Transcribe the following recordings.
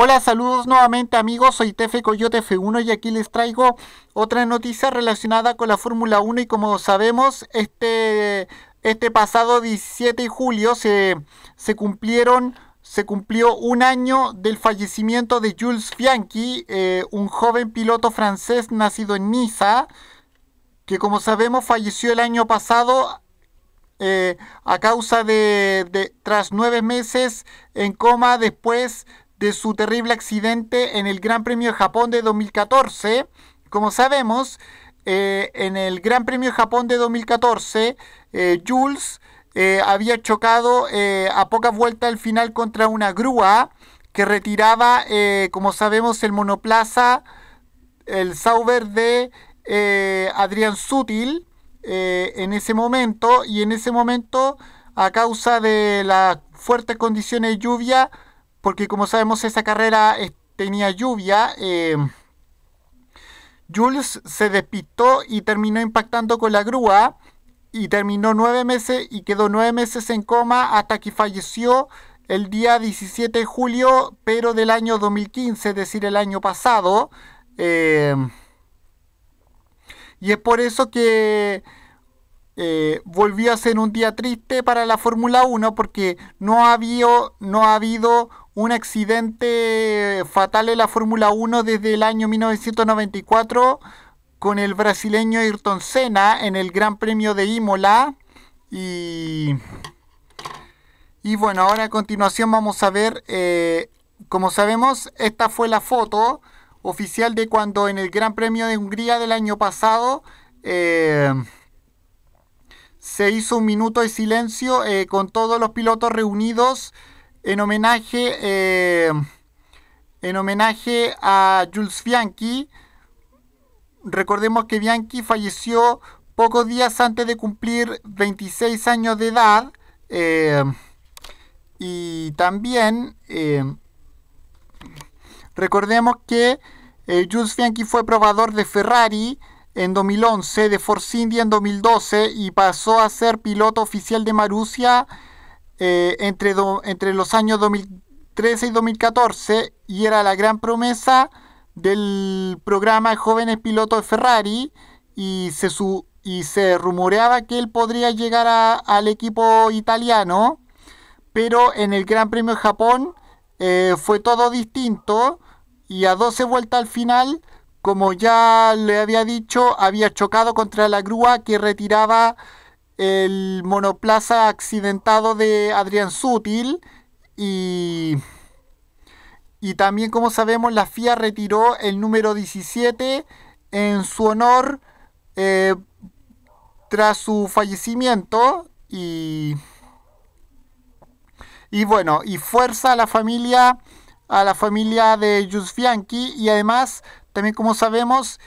Hola, saludos nuevamente amigos, soy Tefe Coyote F1 y aquí les traigo otra noticia relacionada con la Fórmula 1 y como sabemos, este, este pasado 17 de julio se, cumplieron se cumplió un año del fallecimiento de Jules Bianchi, eh, un joven piloto francés nacido en Niza, que como sabemos falleció el año pasado eh, a causa de, de, tras nueve meses en coma después de su terrible accidente en el Gran Premio de Japón de 2014. Como sabemos, eh, en el Gran Premio de Japón de 2014, eh, Jules eh, había chocado a poca vuelta al final contra una grúa que retiraba, como sabemos, el monoplaza, el Sauber de Adrián Sutil en ese momento. Y en ese momento, a causa de las fuertes condiciones de lluvia, porque como sabemos esa carrera eh, tenía lluvia. Eh, Jules se despistó y terminó impactando con la grúa y terminó nueve meses y quedó nueve meses en coma hasta que falleció el día 17 de julio, pero del año 2015, es decir, el año pasado. Eh, y es por eso que volvió a ser un día triste para la Fórmula 1 porque no había no ha habido un accidente fatal en la Fórmula 1 desde el año 1994 con el brasileño Ayrton Senna en el Gran Premio de Imola. Y, y bueno, ahora a continuación vamos a ver, eh, como sabemos, esta fue la foto oficial de cuando en el Gran Premio de Hungría del año pasado eh, se hizo un minuto de silencio eh, con todos los pilotos reunidos en homenaje, eh, en homenaje a Jules Bianchi. Recordemos que Bianchi falleció pocos días antes de cumplir 26 años de edad. Eh, y también eh, recordemos que Jules Bianchi fue probador de Ferrari en 2011, de Force India en 2012 y pasó a ser piloto oficial de Marussia eh, entre, los años 2013 y 2014 y era la gran promesa del programa Jóvenes Pilotos de Ferrari y se, rumoreaba que él podría llegar al equipo italiano, pero en el Gran Premio de Japón eh, fue todo distinto y a 12 vueltas al final, como ya le había dicho, había chocado contra la grúa que retiraba el monoplaza accidentado de Adrián Sutil y, y también como sabemos la FIA retiró el número 17 en su honor eh, tras su fallecimiento y, y bueno y fuerza a la familia a la familia de Giuseppe y además también como sabemos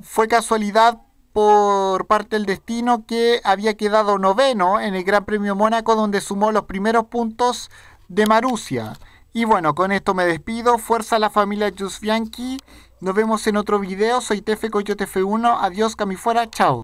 fue casualidad por parte del destino que había quedado noveno en el Gran Premio Mónaco donde sumó los primeros puntos de Marusia. Y bueno, con esto me despido. Fuerza a la familia Jus Nos vemos en otro video. Soy Tefe Coyote F1. Adiós, Camifuera. Chao.